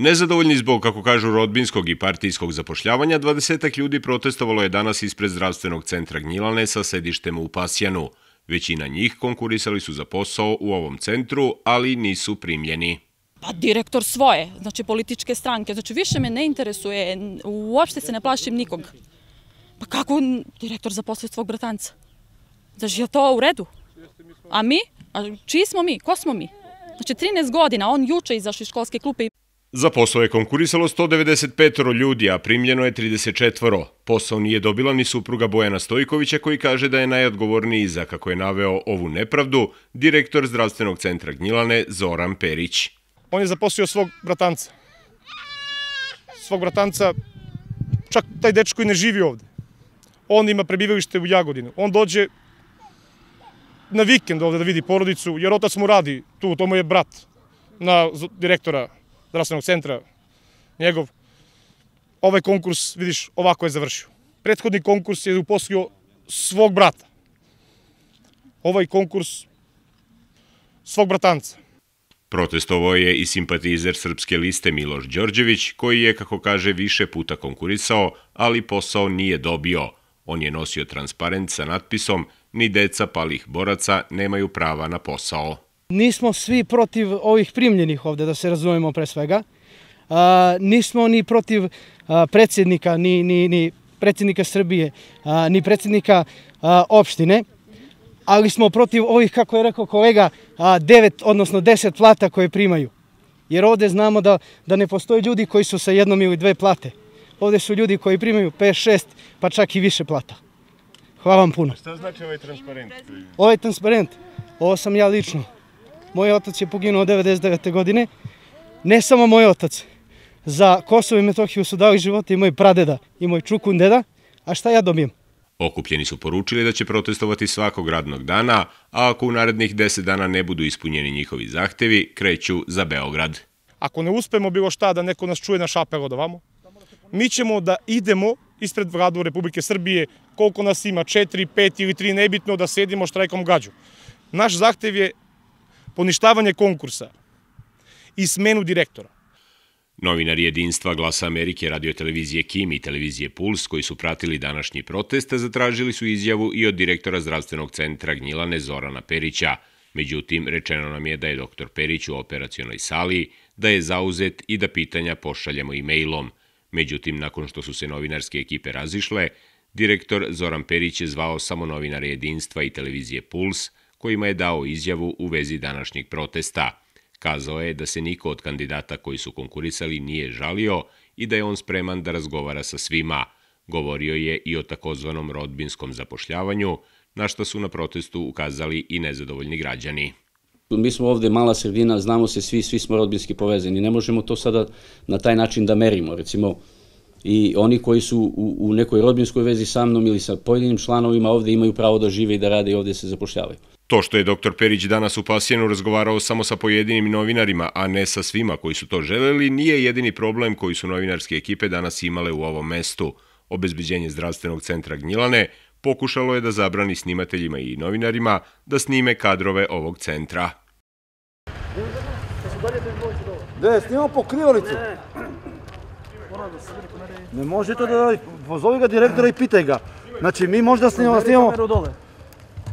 Nezadovoljni zbog, kako kažu, rodbinskog i partijskog zapošljavanja, dvadesetak ljudi protestovalo je danas ispred zdravstvenog centra Gnjilane sa sedištem u Pasjanu. Većina njih konkurisali su za posao u ovom centru, ali nisu primljeni. Pa direktor svoje, znači političke stranke, znači više me ne interesuje, uopšte se ne plašim nikog. Pa kako direktor zaposle svog bratanca? Znači, je to u redu? A mi? A čiji smo mi? Ko smo mi? Znači, 13 godina, on juče izašli iz školske klupe i Za posao je konkurisalo 195 ljudi, a primljeno je 34. Posao nije dobila ni supruga Bojana Stojkovića koji kaže da je najodgovorniji za, kako je naveo ovu nepravdu, direktor zdravstvenog centra Gnjilane Zoran Perić. On je zaposlio svog bratanca. Svog bratanca, čak taj deč koji ne živi ovde. On ima prebivalište u Jagodinu. On dođe na vikend ovde da vidi porodicu, jer otac mu radi tu, to mu je brat na direktora Gnjilana zdravstvenog centra njegov, ovaj konkurs, vidiš, ovako je završio. Prethodni konkurs je uposlio svog brata. Ovaj konkurs svog bratanca. Protestovao je i simpatizer srpske liste Miloš Đorđević, koji je, kako kaže, više puta konkurisao, ali posao nije dobio. On je nosio transparent sa natpisom Ni deca palih boraca nemaju prava na posao. Nismo svi protiv ovih primljenih ovde, da se razumemo pre svega. Nismo ni protiv predsjednika, ni, ni, ni predsjednika Srbije, ni predsjednika opštine, ali smo protiv ovih, kako je rekao kolega, devet, odnosno deset plata koje primaju. Jer ovde znamo da, da ne postoje ljudi koji su sa jednom ili dve plate. Ovde su ljudi koji primaju 5, 6, pa čak i više plata. Hvala vam puno. Šta znači ovaj transparent? Ovaj transparent? Ovo sam ja lično. Moj otac je poginuo 99. godine. Ne samo moj otac. Za Kosovo i Metohiju su dali živote i moj pradeda i moj čukun deda. A šta ja dobijem? Okupljeni su poručili da će protestovati svakog radnog dana, a ako u narednih deset dana ne budu ispunjeni njihovi zahtevi, kreću za Beograd. Ako ne uspemo bilo šta da neko nas čuje na šapel od ovamo, mi ćemo da idemo ispred vladu Republike Srbije, koliko nas ima, četiri, pet ili tri, nebitno da sedimo štrajkom gađu. Naš zahtev je poništavanje konkursa i smenu direktora. Novinar jedinstva Glasa Amerike, radiotelevizije Kim i televizije Puls, koji su pratili današnji protest, zatražili su izjavu i od direktora zdravstvenog centra Gnjilane Zorana Perića. Međutim, rečeno nam je da je dr. Perić u operacijonoj sali, da je zauzet i da pitanja pošaljemo e-mailom. Međutim, nakon što su se novinarske ekipe razišle, direktor Zoran Perić je zvao samo novinar jedinstva i televizije Puls, kojima je dao izjavu u vezi današnjih protesta. Kazao je da se niko od kandidata koji su konkurisali nije žalio i da je on spreman da razgovara sa svima. Govorio je i o takozvanom rodbinskom zapošljavanju, na što su na protestu ukazali i nezadovoljni građani. Mi smo ovde mala sredina, znamo se svi, svi smo rodbinski povezani. Ne možemo to sada na taj način da merimo. Recimo, i oni koji su u, u nekoj rodbinskoj vezi sa mnom ili sa pojedinim članovima ovde imaju pravo da žive i da rade i ovde se zapošljavaju. To što je dr. Perić danas u pasijenu razgovarao samo sa pojedinim novinarima, a ne sa svima koji su to želeli, nije jedini problem koji su novinarske ekipe danas imale u ovom mestu. Obezbiđenje zdravstvenog centra Gnjilane pokušalo je da zabrani snimateljima i novinarima da snime kadrove ovog centra. Gde, snimamo pokrivalicu? Ne može to da daj, pozovi ga direktora i pitaj ga. Znači, mi možda snimamo...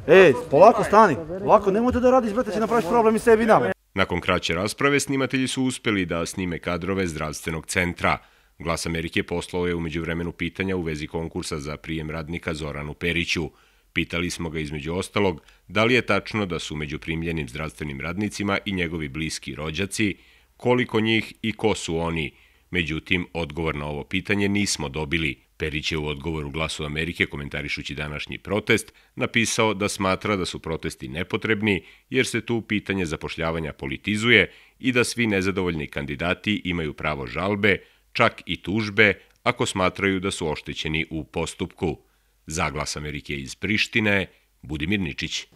E, polako, stani. Polako, nemojte da radiš, brate, će napraviš problem i sebi i nama. Nakon kraće rasprave, snimatelji su uspjeli da snime kadrove zdravstvenog centra. Glas Amerike poslao je umeđu vremenu pitanja u vezi konkursa za prijem radnika Zoranu Periću. Pitali smo ga između ostalog da li je tačno da su među primljenim zdravstvenim radnicima i njegovi bliski rođaci, koliko njih i ko su oni, koji su oni. Međutim, odgovor na ovo pitanje nismo dobili. Perić je u odgovoru glasu Amerike, komentarišući današnji protest, napisao da smatra da su protesti nepotrebni jer se tu pitanje zapošljavanja politizuje i da svi nezadovoljni kandidati imaju pravo žalbe, čak i tužbe, ako smatraju da su oštećeni u postupku. Zaglas Amerike iz Prištine, Budimir Ničić.